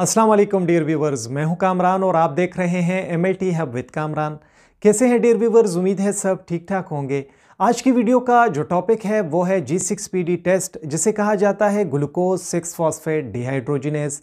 Aslam dear viewers मैं हूं कामरान और आप देख रहे हैं M I T hub with Kamran कैसे हैं डियर व्यूवर्स उम्मीद है सब ठीक ठाक होंगे आज की वीडियो का जो टॉपिक है वो है G six P D test जिसे कहा जाता है ग्लूकोज सिक्स फॉस्फेट डिहाइड्रोजिनेस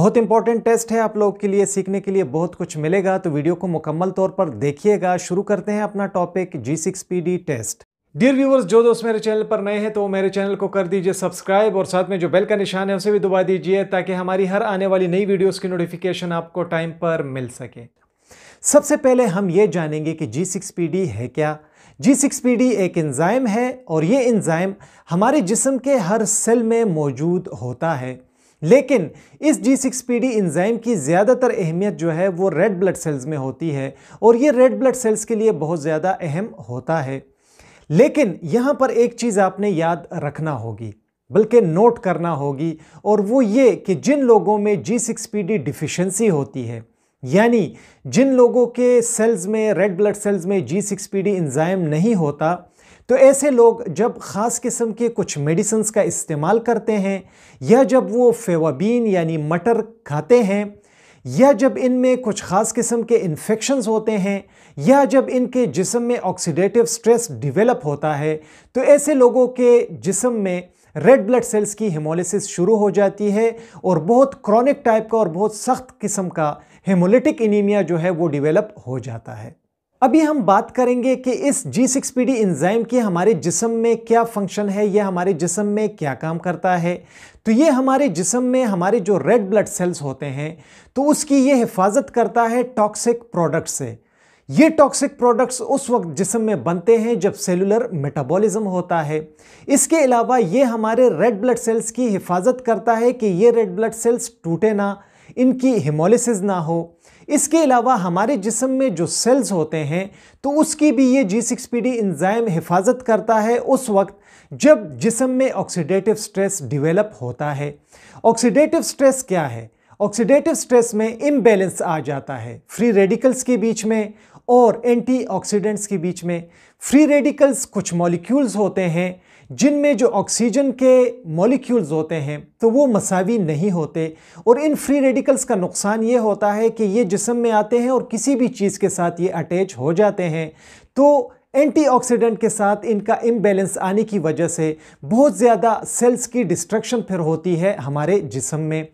बहुत इंपॉर्टेंट टेस्ट है आप लोग के लिए सीखने के लिए बहुत कुछ मिलेगा तो वीडियो को मुकम्मल तौर पर देखिएगा शुरू करते हैं अपना topic G six P D test dear viewers जो दोस्त मेरे चैनल पर नए हैं तो मेरे चैनल को कर दीजिए सब्सक्राइब और साथ में जो बेल का निशान है उसे भी दबा दीजिए ताकि हमारी हर आने वाली नई वीडियोस की नोटिफिकेशन आपको टाइम पर मिल सके सबसे पहले हम ये जानेंगे कि जी सिक्स है क्या जी सिक्स एक इंजाइम है और ये इंजाइम हमारे जिसम के हर सेल में मौजूद होता है लेकिन इस G six P D enzyme की ज़्यादातर अहमियत जो है वो रेड ब्लड सेल्स में होती है और ये रेड ब्लड सेल्स के लिए बहुत ज़्यादा अहम होता है लेकिन यहां पर एक चीज आपने याद रखना होगी बल्कि नोट करना होगी और वो ये कि जिन लोगों में G six P D deficiency होती है यानी जिन लोगों के सेल्स में रेड ब्लड सेल्स में G six P D enzyme नहीं होता तो ऐसे लोग जब ख़ास किस्म के कुछ मेडिसन्स का इस्तेमाल करते हैं या जब वो फेवाबीन यानी मटर खाते हैं या जब इनमें कुछ ख़ास किस्म के इन्फेक्शन होते हैं या जब इनके जिसम में ऑक्सीडेटिव स्ट्रेस डिवेलप होता है तो ऐसे लोगों के जिसम में रेड ब्लड सेल्स की हेमोलिसिस शुरू हो जाती है और बहुत क्रॉनिक टाइप का और बहुत सख्त किस्म का हेमोलिटिक इनीमिया जो है वो डिवेलप हो जाता है अभी हम बात करेंगे कि इस G six P D enzyme की हमारे जिसम में क्या फंक्शन है या हमारे जिसम में क्या काम करता है तो ये हमारे जिसम में हमारे जो रेड ब्लड सेल्स होते हैं तो उसकी ये हिफाजत करता है टॉक्सिक प्रोडक्ट से ये टॉक्सिक प्रोडक्ट्स उस वक्त जिसम में बनते हैं जब सेलुलर मेटाबॉलिज्म होता है इसके अलावा ये हमारे रेड ब्लड सेल्स की हिफाजत करता है कि ये रेड ब्लड सेल्स टूटे ना इनकी हिमोलिसिस ना हो इसके अलावा हमारे जिसम में जो सेल्स होते हैं तो उसकी भी ये G six P D enzyme हिफाजत करता है उस वक्त जब जिसम में ऑक्सीडेटिव स्ट्रेस डिवेलप होता है ऑक्सीडेटिव स्ट्रेस क्या है ऑक्सीडेटिव स्ट्रेस में इम्बेलेंस आ जाता है फ्री रेडिकल्स के बीच में और एंटीऑक्सीडेंट्स के बीच में फ्री रेडिकल्स कुछ मॉलिक्यूल्स होते हैं जिनमें जो ऑक्सीजन के मॉलिक्यूल्स होते हैं तो वो मसावी नहीं होते और इन फ्री रेडिकल्स का नुकसान ये होता है कि ये जिसम में आते हैं और किसी भी चीज़ के साथ ये अटैच हो जाते हैं तो एंटीऑक्सीडेंट के साथ इनका इम्बेलेंस आने की वजह से बहुत ज़्यादा सेल्स की डिस्ट्रक्शन फिर होती है हमारे जिसम में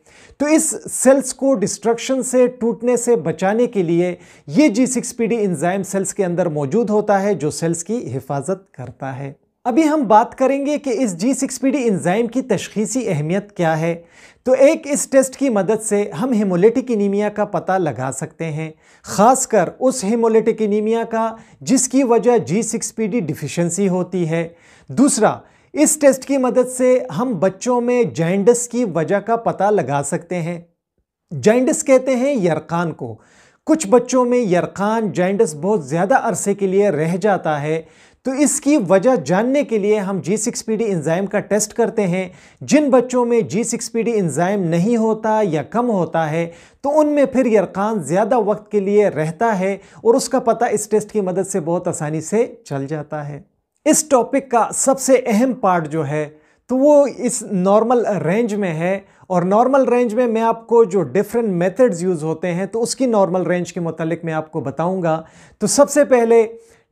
तो इस सेल्स को डिस्ट्रक्शन से टूटने से बचाने के लिए ये G six P D enzyme cells के अंदर मौजूद होता है जो सेल्स की हिफाजत करता है अभी हम बात करेंगे कि इस G six P D enzyme की तशखीसी अहमियत क्या है तो एक इस टेस्ट की मदद से हम हेमोलिटिक इनीमिया का पता लगा सकते हैं ख़ासकर उस हेमोलिटिक इनीमिया का जिसकी वजह G six P D deficiency होती है दूसरा इस टेस्ट की मदद से हम बच्चों में जैंडस की वजह का पता लगा सकते हैं जैंडस कहते हैं यरकान को कुछ बच्चों में यरकान जैंडस बहुत ज़्यादा अरसे के लिए रह जाता है तो इसकी वजह जानने के लिए हम G six P D enzyme का टेस्ट करते हैं जिन बच्चों में G six P D enzyme नहीं होता या कम होता है तो उनमें फिर यरकान ज़्यादा वक्त के लिए रहता है और उसका पता इस टेस्ट की मदद से बहुत आसानी से चल जाता है इस टॉपिक का सबसे अहम पार्ट जो है तो वो इस नॉर्मल रेंज में है और नॉर्मल रेंज में मैं आपको जो डिफरेंट मेथड्स यूज़ होते हैं तो उसकी नॉर्मल रेंज के मतलब मैं आपको बताऊंगा तो सबसे पहले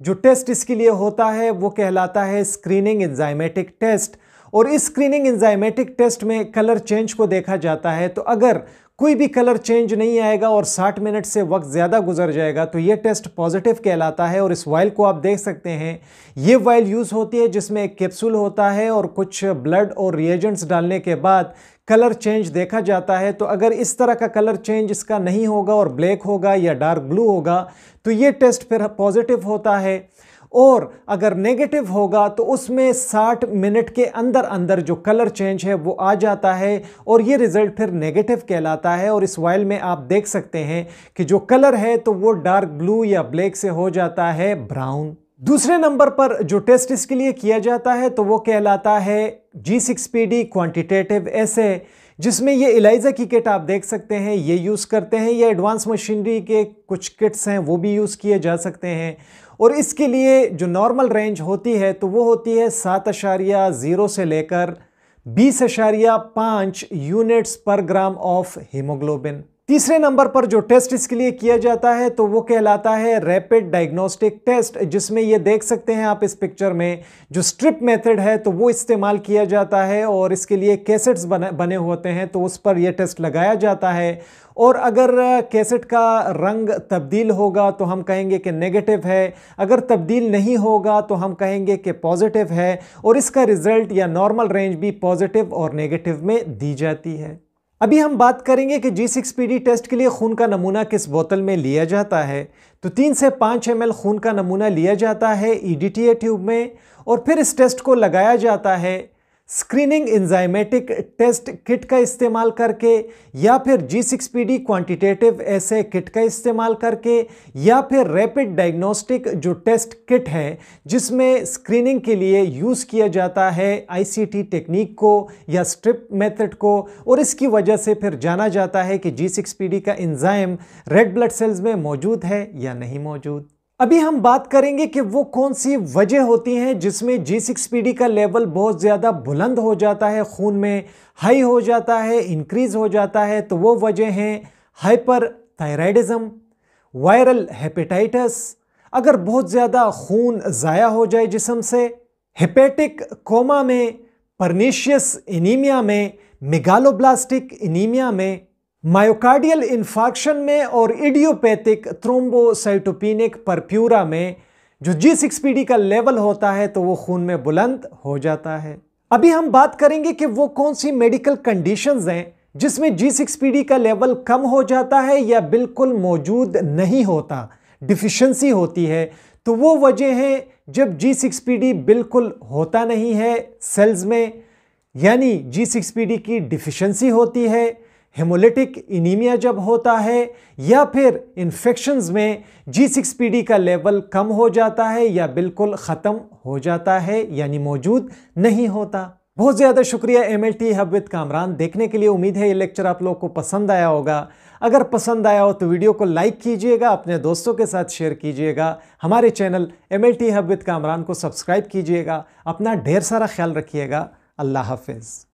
जो टेस्ट इसके लिए होता है वो कहलाता है स्क्रीनिंग एंजाइमेटिक टेस्ट और इस स्क्रीनिंग एंजाइमेटिक टेस्ट में कलर चेंज को देखा जाता है तो अगर कोई भी कलर चेंज नहीं आएगा और 60 मिनट से वक्त ज़्यादा गुजर जाएगा तो ये टेस्ट पॉजिटिव कहलाता है और इस वाइल को आप देख सकते हैं ये वाइल यूज़ होती है जिसमें एक कैप्सूल होता है और कुछ ब्लड और रिएजेंट्स डालने के बाद कलर चेंज देखा जाता है तो अगर इस तरह का कलर चेंज इसका नहीं होगा और ब्लैक होगा या डार्क ब्लू होगा तो ये टेस्ट फिर पॉजिटिव होता है और अगर नेगेटिव होगा तो उसमें 60 मिनट के अंदर अंदर जो कलर चेंज है वो आ जाता है और ये रिज़ल्ट फिर नेगेटिव कहलाता है और इस वायल में आप देख सकते हैं कि जो कलर है तो वो डार्क ब्लू या ब्लैक से हो जाता है ब्राउन दूसरे नंबर पर जो टेस्ट इसके लिए किया जाता है तो वो कहलाता है G six P D quantitative assay जिसमें ये इलाइजा की किट आप देख सकते हैं ये यूज़ करते हैं ये एडवांस मशीनरी के कुछ किट्स हैं वो भी यूज़ किए जा सकते हैं और इसके लिए जो नॉर्मल रेंज होती है तो वो होती है सात अशारिया ज़ीरो से लेकर बीस अशारिया पाँच यूनिट्स पर ग्राम ऑफ हीमोग्लोबिन तीसरे नंबर पर जो टेस्ट इसके लिए किया जाता है तो वो कहलाता है रैपिड डायग्नोस्टिक टेस्ट जिसमें ये देख सकते हैं आप इस पिक्चर में जो स्ट्रिप मेथड है तो वो इस्तेमाल किया जाता है और इसके लिए कैसेट्स बने बने होते हैं तो उस पर ये टेस्ट लगाया जाता है और अगर कैसेट का रंग तब्दील होगा तो हम कहेंगे कि नेगेटिव है अगर तब्दील नहीं होगा तो हम कहेंगे कि पॉजिटिव है और इसका रिज़ल्ट या नॉर्मल रेंज भी पॉजिटिव और नेगेटिव में दी जाती है अभी हम बात करेंगे कि जी सिक्स पी टेस्ट के लिए खून का नमूना किस बोतल में लिया जाता है तो तीन से पाँच एम खून का नमूना लिया जाता है ई डी ट्यूब में और फिर इस टेस्ट को लगाया जाता है स्क्रीनिंग इंजाइमेटिक टेस्ट किट का इस्तेमाल करके या फिर G six P D quantitative assay kit का इस्तेमाल करके या फिर रैपिड डायग्नोस्टिक जो टेस्ट किट है जिसमें स्क्रीनिंग के लिए यूज़ किया जाता है आईसीटी टेक्निक को या स्ट्रिप मेथड को और इसकी वजह से फिर जाना जाता है कि जी सिक्स पी डी का इंजाइम रेड ब्लड सेल्स में मौजूद है या नहीं मौजूद अभी हम बात करेंगे कि वो कौन सी वजह होती हैं जिसमें जी सिक्स पी का लेवल बहुत ज़्यादा बुलंद हो जाता है खून में हाई हो जाता है इंक्रीज़ हो जाता है तो वो वजह हैं हाइपर थायराइडिज़म वायरल हेपेटाइटस अगर बहुत ज़्यादा खून ज़ाया हो जाए जिसम से हेपेटिक कोमा में परनीशियस इनीमिया में मेगालोब्लास्टिक इनीमिया में मायोकार्डियल इन्फार्क्शन में और इडियोपैथिक थ्रोम्बोसाइटोपिनिक परप्यूरा में जो जी सिक्स पी डी का लेवल होता है तो वो खून में बुलंद हो जाता है अभी हम बात करेंगे कि वो कौन सी मेडिकल कंडीशंस हैं जिसमें जी सिक्स पी डी का लेवल कम हो जाता है या बिल्कुल मौजूद नहीं होता डिफिशेंसी होती है तो वो वजह हैं जब जी सिक्स पी डी बिल्कुल होता नहीं है सेल्स में यानी जी सिक्स पी डी की डिफिशेंसी होती है हेमोलिटिक इनीमिया जब होता है या फिर इन्फेक्शंस में जी सिक्स पी डी का लेवल कम हो जाता है या बिल्कुल ख़त्म हो जाता है यानी मौजूद नहीं होता बहुत ज़्यादा शुक्रिया M L T hub with Kamran देखने के लिए उम्मीद है ये लेक्चर आप लोग को पसंद आया होगा अगर पसंद आया हो तो वीडियो को लाइक कीजिएगा अपने दोस्तों के साथ शेयर कीजिएगा हमारे channel M L T hub with Kamran को सब्सक्राइब कीजिएगा अपना ढेर सारा ख्याल रखिएगा अल्लाह हाफिज़